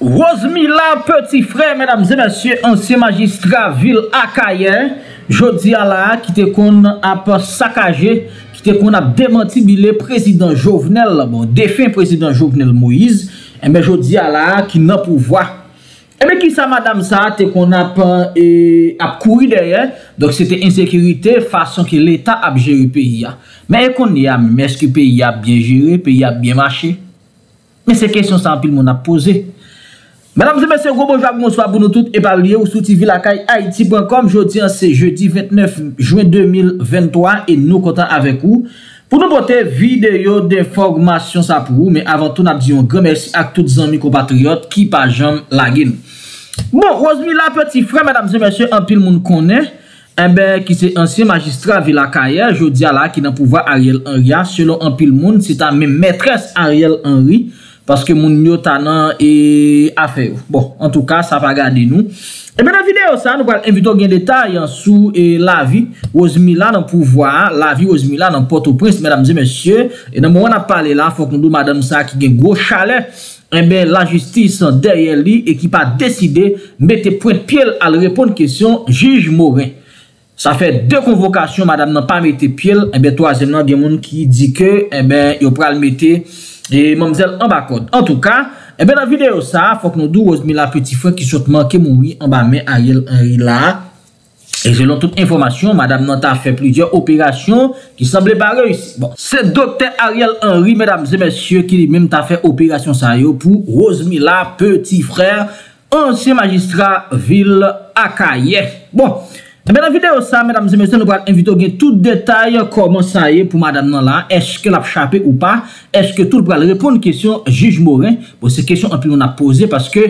Rosmi la, petit frère, mesdames et messieurs Ancien magistrat, ville Akaye Je dis à la, quitte qu'on a un peu saccagé Quitte qu'on a démentibilé président Jovenel Bon, défait président Jovenel Moïse Mais je dis à la, qu'il n'a pouvoir Eme eh ki sa madame sa, te kon ap koui eh, derye, dok se te insekirite fason ki l'Etat ap jere peyi ya. Men ekon ni ame, men eske peyi ya bien jere, peyi ya bien mache. Men se kesyon san pil moun ap pose. Men ame se mese gwo, bonjwa, moun swa, bono tout, e pa liye ou sou TV lakay, haiti.com, jodi an se jodi 29 juen 2023, e nou kontan avek ou, pou nou pote videyo de formasyon sa pou ou, men avan ton ap diyon, gen mersi ak tout zan mikopatriot, ki pa jom lagin. Bon, ozmi la peti fra, madame ze mèche, eh anpil moun kone, ebe ki se ansi magistra vilakaya, jo dia la ki nan pouva Ariel Henrya, selon anpil moun, se ta men metres Ariel Henry, paske moun nyo tanan e afev. Bon, an tou ka, sa va gade nou. Ebe eh nan videyo sa, nou wale envido gen detay an sou la vi, ozmi la nan pouva, la vi ozmi la nan potopriste, madame ze mèche, e nan moun an pale la, fok nou do madame sa ki gen gwo chale, ebe. Ebe eh la justi san deryen li E ki pa deside Mete prent piel al repon kesyon Jige mouwe Sa fe de konvokasyon madame nan pa mete piel Ebe toazen nan demoun ki di ke Ebe yo pral mete E mamzel an bakod En tou ka Ebe nan videyo sa Fok nou dou ozmi la peti fwen ki sotman ke mouwi An ba men a yel an rila Et selon toute information, Madame Nanta a fait plusieurs opérations qui semblent pas réussies. Bon, c'est docteur Ariel Henry, mesdames et messieurs, qui dit même t'as fait opérations sérieuses pour Rosemilla, petit frère, ancien magistrat ville Akaye. Mwen an videyo sa, mwen an videyo gen tout detay, koman sa ye pou mwen an la, eske l ap chapi ou pa, eske tout l pral repon n kesyon, jige morin, pou se kesyon an pi mwen an pose, paske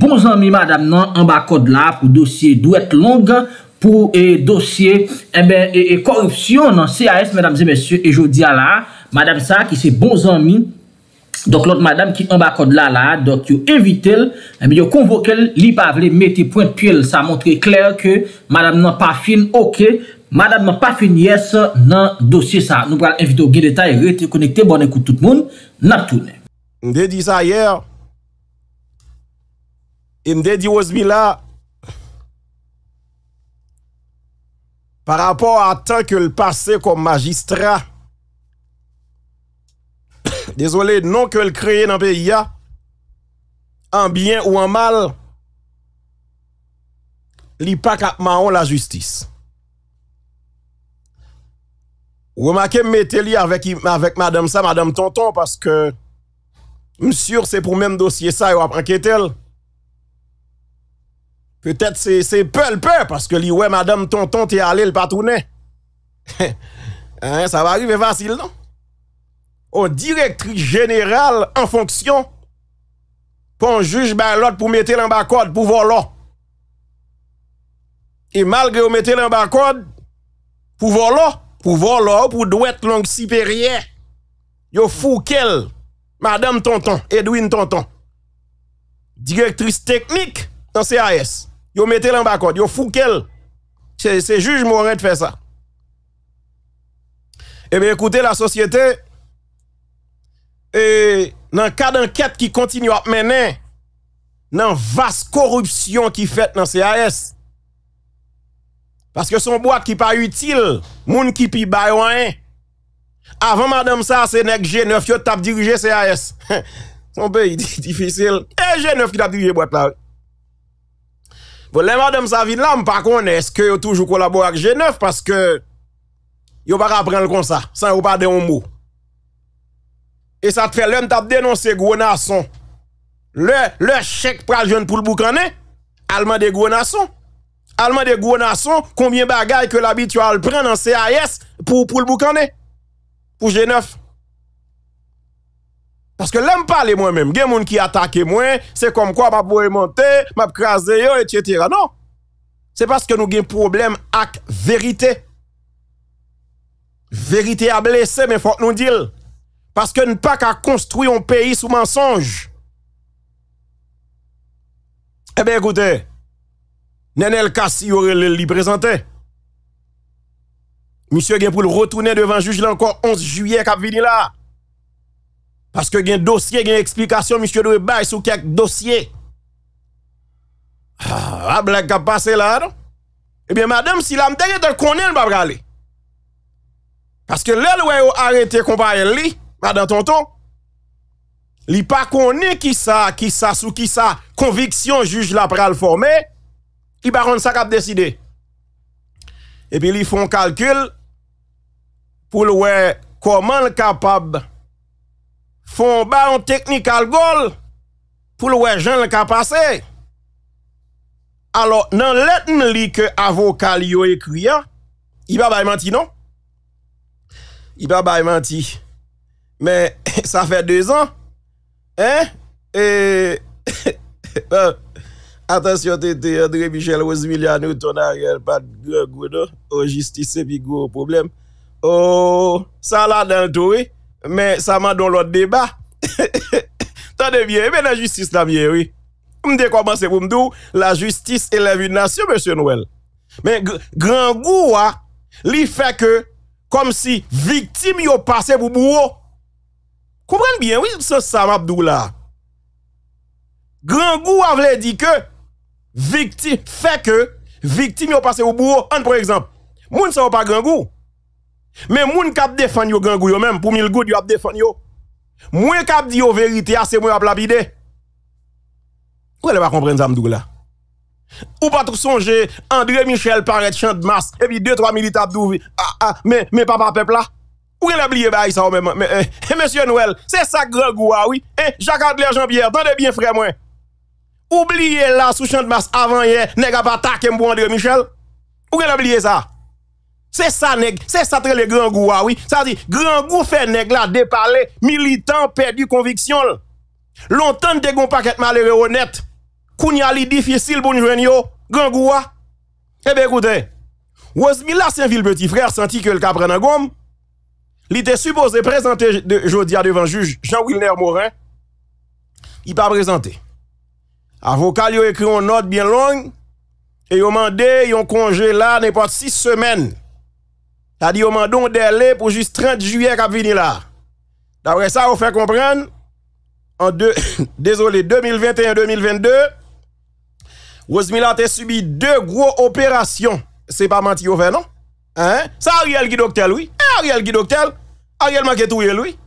bon zanmi mwen an, an bako d la, pou dosye dou et longa, pou dosye korupsyon nan, si a es mwen an mwen an, e jo diya la, mwen an sa ki se bon zanmi, Donk lout madame ki ambakon lala, donk yo evite l, men eh yo konvoke l, li pa vle meti pointe pye l. Sa montre kler ke madame nan pa fin, ok, madame nan pa fin yes nan dosye sa. Nou pral evite ou gen detay, rete konekte, bonen kout tout moun, nap toune. Mde di sa ayer, mde di wazmi la, par rapport a tan ke l pase kom magistra, Dizole, non ke l kreye nan pe ya An byen ou an mal Li pa kapman an la justis Ou ma ke m meteli Avèk madame sa, madame tonton Paske M sur se pou men dosye sa Ou ap anketel Petet se pe l pe Paske li, wè madame tonton Ti ale l patoune Sa va yu ve vacil non au directrice générale... en fonction un juge ben, pour mettre en pour voler. Et malgré vous mettez pour pour voler, pour voler, pour être langue supérieure, yo qu'elle... Madame Tonton, Edwin Tonton, directrice technique dans CAS, yo mettez en Vous foutez. fou c'est juge Moret de faire ça. Eh bien écoutez, la société E nan kade anket ki kontinyo ap menen nan vas korupsyon ki fet nan C.A.S. Paske son bo ak ki pa util moun ki pi bay wan avan madame sa se nek G9 yo tap dirije C.A.S. Son pe yi di fisele E G9 ki tap dirije bo ak la Vole bon, madame sa vin lam pa kon eske yo toujou kolabo ak G9 paske yo baka apren l kon sa san yo pa de yon mou E sa te fè lèm ta te denonsè gwo nason. Lè, lè chèk pral joun pou l'bouk anè, alman de gwo nason. Alman de gwo nason, konbyen bagay ke l'abitua al pren nan CIS pou l'bouk anè. Pou jè neuf. Paske lèm pale mwen mèm, gen moun ki atake mwen, se kom kwa ma pou e montè, ma pou krasè yo, et chè tira. Nan, se paske nou gen problem ak verite. Verite a blese, men fòk nou dil. Paske nou pa ka konstrou yon peyi sou mensonj. Ebe, eh ekoute, nenel ka si yore lèl li prezante. Misyè gen pou l'rotounen devan juj lankon 11 juyè kap vini la. Paske gen dosye, gen eksplikasyon, misyè dwe bay sou kèk dosye. A, blèk kap pase la, non? Ebe, eh madèm, si la mdèlèl dèl konèl babra lè. Paske lèl wè yon arente kompare lè, Adan tonton, li pa koni ki sa, ki sa sou, ki sa konviksyon juj la pral formè, i ba ron sa kap deside. E pi li fon kalkyl pou lwe koman l kapab fon ba yon teknikal gol pou lwe jen l kapase. Alo nan letn li ke avokal yo e kuyan, i ba bay manti non? I ba bay manti. Men, sa fè dè zan. Hè? E, atensyon tè tè, André Michel, ozmilya nou ton a gèl, pa dè gèl gòdò, o jistis sebi gòdò problem. O, sa la dè l'to, men, sa man don lò dè ba. Ta dè vye, men, la jistis la vye, mdè komanse pou mdou, la jistis eleve yon nasyon, M. Nouel. Men, gèl gòdò, li fè kè, kom si, viktim yo pase pou mwò, Komprenn byen, wè se sa m ap dou la? Grangou avle di ke, fè ke, viktim yo pase ou bou, an prezamp, moun sa ou pa grangou, men moun kap defan yo grangou yo men, pou mil goud yo ap defan yo, moun kap di yo verite ase moun ap lapide, kwen le va komprenn sa m dou la? Ou pa trou sonje, André Michel paret chan de mas, epi 2-3 milite ap dou vi, a, ah, a, ah, men papa pepl la? Ou gen abliye ba a y sa ou men mè? Mè sèye nouèl, sè sa gran gou a wè? Eh, eh, ah eh Jacques-André Jean-Pierre, tan de bien frè mwen. Oubliye la sou chan de mas avan yè, neg a pa tak mbo andre Michel. Ou gen abliye sa? Sè sa neg, sè sa tre le gran gou ah a wè? Sè a di, gran gou fè neg la depalè, militan, perdu konviksyon lè. Lontan de goun pa ket malè re honèt. Koun yali difisil bon jwen yo, gran gou a. Ah. Ebe eh koute, wèz mi la sen vil peti frè, senti ke l ka prena gounm. Il était supposé présenter de, Jodia devant juge Jean-Wilner Morin. Il pas présenté. Avocat il a écrit une note bien longue et il a demandé un congé là n'importe 6 semaines. Il dit demandé un délai pour juste 30 juillet qui venir là. D'après ça, on fait comprendre en deux, désolé 2021-2022 Rosemilla a subi deux gros opérations. C'est pas menti au fait, non? Hein? Ça, Ariel qui docteur, oui. Ariel qui docteur, Ariel manque tout lui.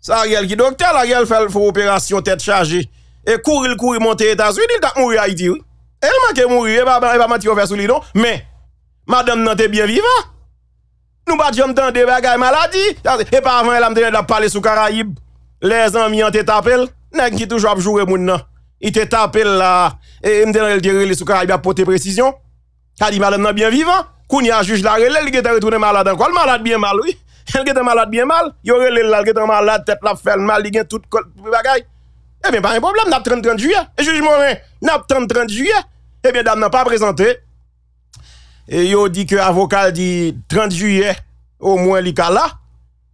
C'est Ariel qui docteur, Ariel fait une opération tête chargée. Et courir, courir, monter aux États-Unis, il est mourir à Haïti, oui. Elle m'a mourir, elle va pas mentir faire sous lui, non. Mais, madame n'était bien vivant. Hein? Nous pas dans des bagailles maladies. Et pas avant, elle a parlé parler sous Caraïbes. Les amis ont été tapés. Nèg qui toujours jouer moun nan. Il te tapé là. Et m'a dit, il dit, sous Caraïbes, a porté précision. Kou ni a juj la rele, li gete retounen malade an kol, malade biye mal, oui. Li gete malade biye mal, yo rele la li gete malade, tepe la fèl mal, li gen tout kol bagay. Ebyen pa rin boblab, nap 30-30 juye. E juj moun rin, nap 30-30 juye, ebyen dam nan pa prezante. E yo di ke avokal di 30 juye, ou mwen li ka la,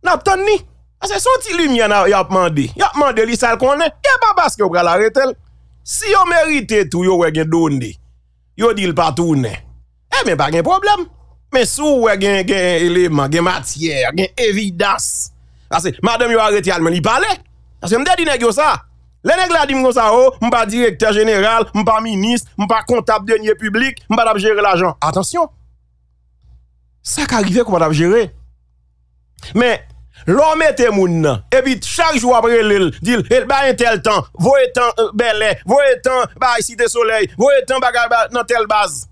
nap ton ni. Ase son ti lumi an ap mandi. Ap mandi li sal konen, e pa baske w pralare tel. Si yo merite tou yo we gen doni, yo dil pa tounen. E, men pa gen problem. Men sou we gen eleman, gen matyer, gen evidas. Ase, madame yo a reti almen li pale. Ase, mde di negyo sa. Le negyo la di mgo sa ho, oh, mpa direkter general, mpa minis, mpa kontap denye publik, mpa dabjere la jan. Atensyon. Sa ka gifè kou mpa dabjere. Men, lome temoun nan, evit chak jou apre lel, dil, et eh, ba en tel tan, vo etan euh, belè, vo etan ba isi de soleil, vo etan baka nan tel baz.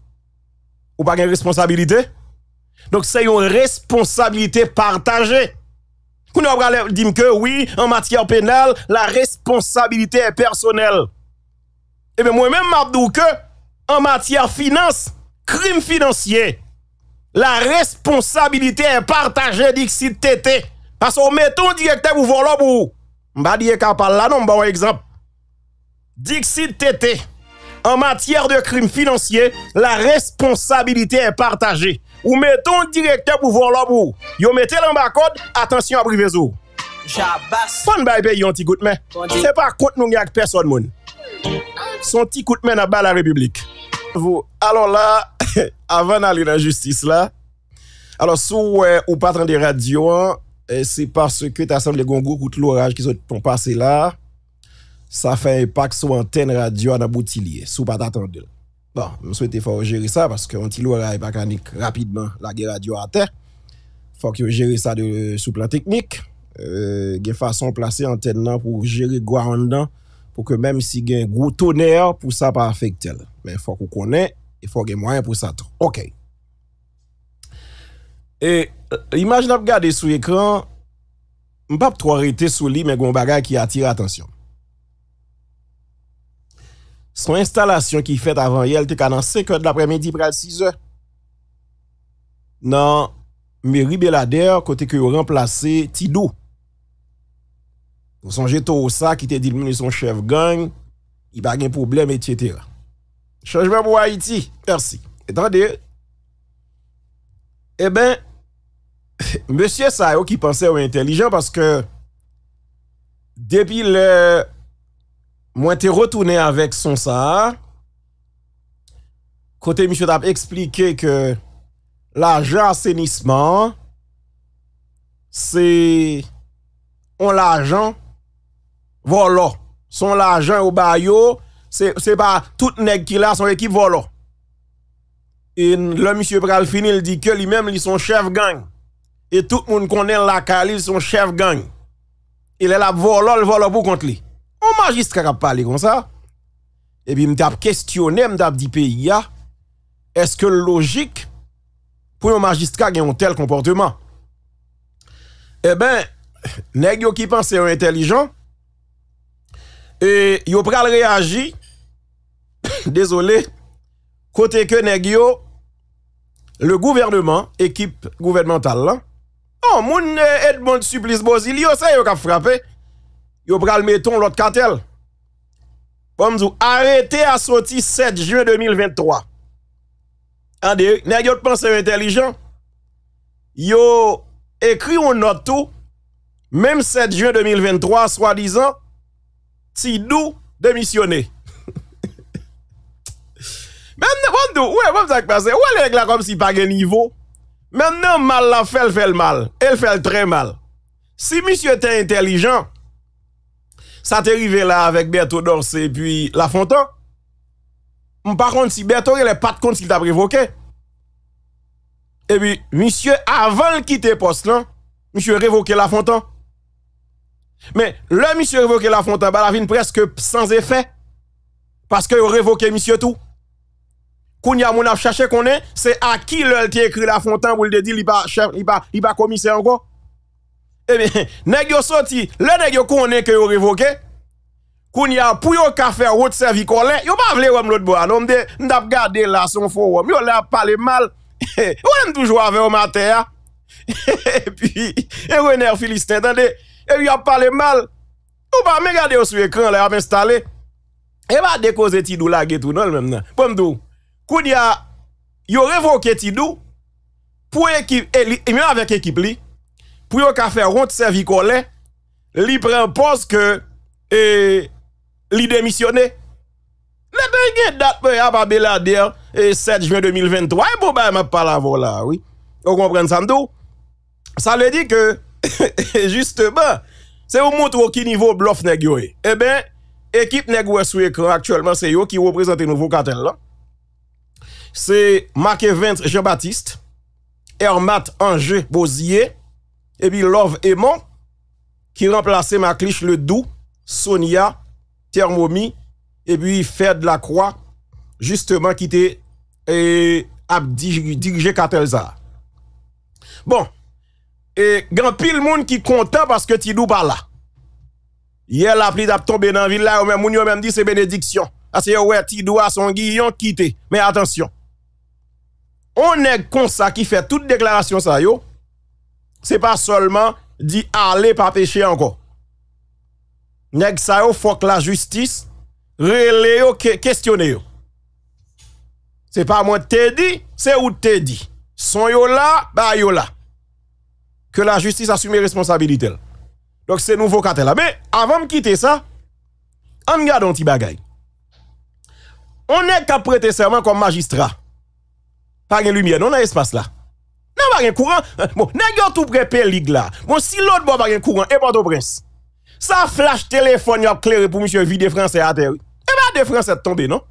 Ou pa gen responsabilite. Donk se yon responsabilite partaje. Koun ap gale dim ke, Oui, en matyar penal, la responsabilite e personel. Ebe eh mwen men mabdou ke, en matyar finance, krim financiye, la responsabilite e partaje dik si tete. Aso meton dik te bou volo bou, mba dik a pal la non mba wè ekzamp. Dik si tete. Dik si tete. En matyèr de krim finansyè, la responsabilité est partagè. Ou meton direktyè pou vòr lòbou. Yo metè lè mba kòd, atensyon aprivezou. Fon bè yon ti koutmè. Se pa koutnoun yak person moun. Son ti koutmè nabal la republik. Alors la, avan nalè nan justice la. Alors sou ou patran de radio, se paskè tasèm le gongou kout l'oraj ki se ton pase la. sa fe epak sou anten radywa nan bouti liye, sou pa tatande la. Bon, m sou ete faw jere sa, paske an ti lou re a epak anik rapidman la ge radywa a te, faw ki yo jere sa sou plan teknik, euh, ge fason plase anten nan pou jere gwa an dan, pou ke menm si gen gwo toner pou sa pa afek tel. Men faw ki yo konen, e faw gen mwanyan pou sa ton. Ok. E, euh, imajin ap gade sou ekran, m pap tro re te sou li, men gwen bagay ki atire atensyon. Son instalasyon ki fet avan yel te kanan se kote l apremedi pral 6 e. Nan, me ri belader kote ki yo remplase ti dou. Monsonje to sa ki te dilmine son chev gang, i bagen probleme, etc. Changemen pou Haiti, persi. Etande, e eh ben, monsye sa yo ki pense ou entelijan, paske, depi le... Mwen te rotoune avek son sa Kote misyo tap explike ke La jan senisman Se On la jan Vo lo Son la jan ou bayo Se pa tout neg ki la son ekip vo lo E le misyo pral fini El di ke li men li son chev gang E tout moun konen la kali Li son chev gang El el ap vo lo, el vo lo pou kont li magistrat qui a parlé comme ça, et puis m'a questionné, m'a dit pays est-ce que logique pour un magistrat qui a un tel comportement Eh bien, nèg qui pensent intelligent et ils pral réagi désolé côté que le gouvernement équipe gouvernementale oh, Oh, Edmond Supplice Bozilio, ça il a frappé yo pral méton l'autre cartel. Comme vous arrêtez à sortir 7 juin 2023. de, nèg yo pense intelligent. Yo écrit on note tout même 7 juin 2023 soi-disant Tidou démissionné. Maintenant, bon, ouais, comme ça passe. Ouais, les comme si pas de niveau. Maintenant, mal la fait, le mal. Elle fait très mal. Si monsieur était intelligent, Sa te rive la vek Berto Dorse epi La Fontan. Mou par kont si Berto re le pat kont si ta prevoke. E bi, misye avan l ki te post lan, non, misye revoke La Fontan. Me, le misye revoke La Fontan ba la vin preske sans efè. Paske yo revoke misye tou. Koun ya moun ap chache konen, se a ki l l te ekri La Fontan ou l de di li ba komise ango? Eh ne gyo soti, le ne gyo konen ke yo revoke Koun ya pou yo kafe wot servikon le Yo pa vle wèm lout bo an Omde, mdap gade la son for wèm Yo lè a pale mal Wèm toujou avè wèm a te ya E pi, e wè nè filiste E pi a pale mal Yo pa mè gade yo sou ekran lè A mè stale E pa dekose ti dou la gè tou nòl mèm nan Pou mdou, koun ya Yo revoke ti dou Pou ekip, e, e mi an avèk ekip li pou yo ka fe ronte se viko le, li prempos ke e, li demisyone. Le dey gen dat pe ya pa belader, e 7 jven 2023, e bo bay me pala vola, oui. Yo kompren sandou. Sa le di ke, juste ben, se yo mout wakini vo blof negyo e, e ben, ekip negwe sou ekran, aktuelman se yo ki wopresente nouvo katel la, non? se Makevent Jebattiste, Hermat Anje Boziye, epi Love Eman, ki remplase ma kliche le dou, Sonia, Tiamomi, epi Fèd la Kwa, justeman ki te, ap dikje katel za. Bon, e, gampil moun ki konta, paske ti dou par la. Ye la pli dap ton benanvi la, ou men moun yo men di se benediksyon, ase yo wè ti dou asongi yon ki te, men atensyon. Onè konsa ki fè tout deklarasyon sa yo, yo, c'est pas seulement dit aller pas péché encore. Nèg ça faut que la justice relé questionne questionner yo. C'est pas moi te dit, c'est où t'ai dit. Son yo là, ba yo là. Que la justice assume responsabilité. Donc c'est nouveau cartel là. Mais avant de quitter ça, on garde un petit bagay. On est qu'à prêter serment comme magistrat. Pas de lumière, on a espace là. Mwen a mwen gen kouran, mwen si lout mwen gen kouran e mwen do brens. Sa flash telefonyo ap klere pou mwen vi de franse a te. E mwen de franse te tombe non?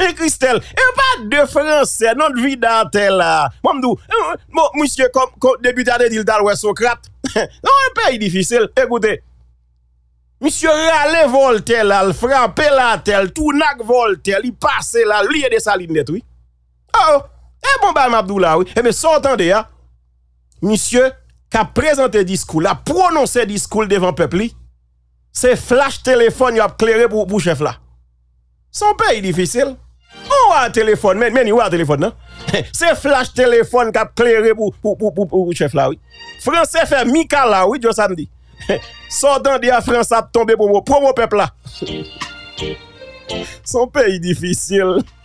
E Kristel, e mwen de franse, non vi da te la. Mwen mwen do, mwen mwen mwen mwen mwen mwen mwen mwen mwen mwen mwen mwen mwen mwen mwen mwen mwen mwen mwen. Non, yon pe yon difisil, ekoute. Mwen rale vol te la, fran pelan te la, tou nak vol te la, li pase la, li edi sa lin det wik. E bon ba Mabdou la wè, e mè sot an de ya Misyè Ka prezante diskoul, a prononse diskoul Devan pepli Se flash telefon yon ap klerè pou chèf la Son pe yon difisil O wè a telefon, men yon wè a telefon nan Se flash telefon Ka klerè pou chèf la wè Fransè fè mika la wè Djo samdi Sot an de ya fransè ap tombe pou mè Son pe yon difisil Son pe yon difisil